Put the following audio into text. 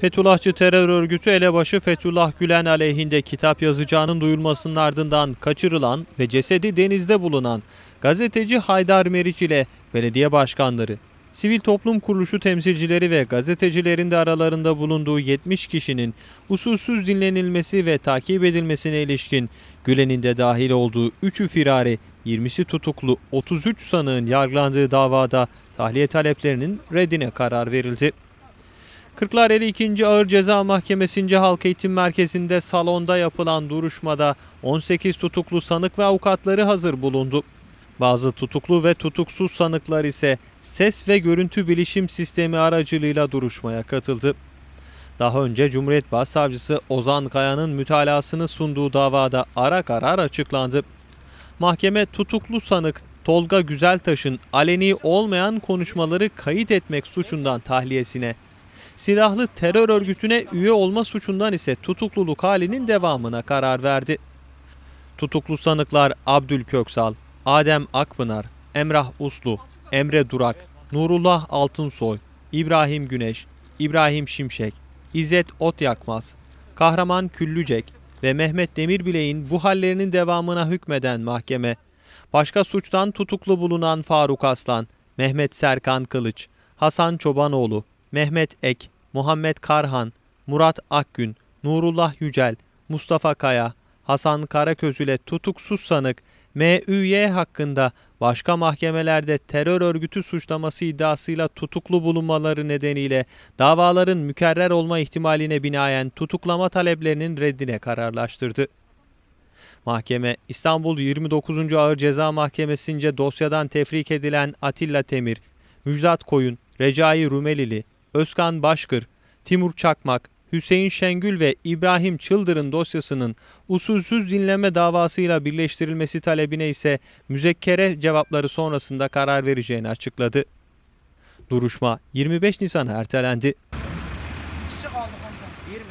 Fethullahçı terör örgütü elebaşı Fethullah Gülen aleyhinde kitap yazacağının duyulmasının ardından kaçırılan ve cesedi denizde bulunan gazeteci Haydar Meriç ile belediye başkanları, sivil toplum kuruluşu temsilcileri ve gazetecilerin de aralarında bulunduğu 70 kişinin usulsüz dinlenilmesi ve takip edilmesine ilişkin Gülen'in de dahil olduğu 3'ü firari, 20'si tutuklu 33 sanığın yargılandığı davada tahliye taleplerinin reddine karar verildi. Kırklareli 52. Ağır Ceza Mahkemesi'nce Halk Eğitim Merkezi'nde salonda yapılan duruşmada 18 tutuklu sanık ve avukatları hazır bulundu. Bazı tutuklu ve tutuksuz sanıklar ise ses ve görüntü bilişim sistemi aracılığıyla duruşmaya katıldı. Daha önce Cumhuriyet Başsavcısı Ozan Kaya'nın mütalasını sunduğu davada ara karar açıklandı. Mahkeme tutuklu sanık Tolga Güzeltaş'ın aleni olmayan konuşmaları kayıt etmek suçundan tahliyesine silahlı terör örgütüne üye olma suçundan ise tutukluluk halinin devamına karar verdi. Tutuklu sanıklar Abdül Köksal, Adem Akpınar, Emrah Uslu, Emre Durak, Nurullah Altınsoy, İbrahim Güneş, İbrahim Şimşek, İzzet Ot Yakmaz, Kahraman Küllücek ve Mehmet Demirbileğin bu hallerinin devamına hükmeden mahkeme, başka suçtan tutuklu bulunan Faruk Aslan, Mehmet Serkan Kılıç, Hasan Çobanoğlu, Mehmet Ek, Muhammed Karhan, Murat Akgün, Nurullah Yücel, Mustafa Kaya, Hasan Karaköz ile tutuksuz sanık MÜY hakkında başka mahkemelerde terör örgütü suçlaması iddiasıyla tutuklu bulunmaları nedeniyle davaların mükerrer olma ihtimaline binaen tutuklama taleplerinin reddine kararlaştırdı. Mahkeme İstanbul 29. Ağır Ceza Mahkemesi'nce dosyadan tefrik edilen Atilla Temir, Müjdat Koyun, Recai Rumelili, Özkan Başkır, Timur Çakmak, Hüseyin Şengül ve İbrahim Çıldır'ın dosyasının usulsüz dinleme davasıyla birleştirilmesi talebine ise müzekkere cevapları sonrasında karar vereceğini açıkladı. Duruşma 25 Nisan'a ertelendi. 20.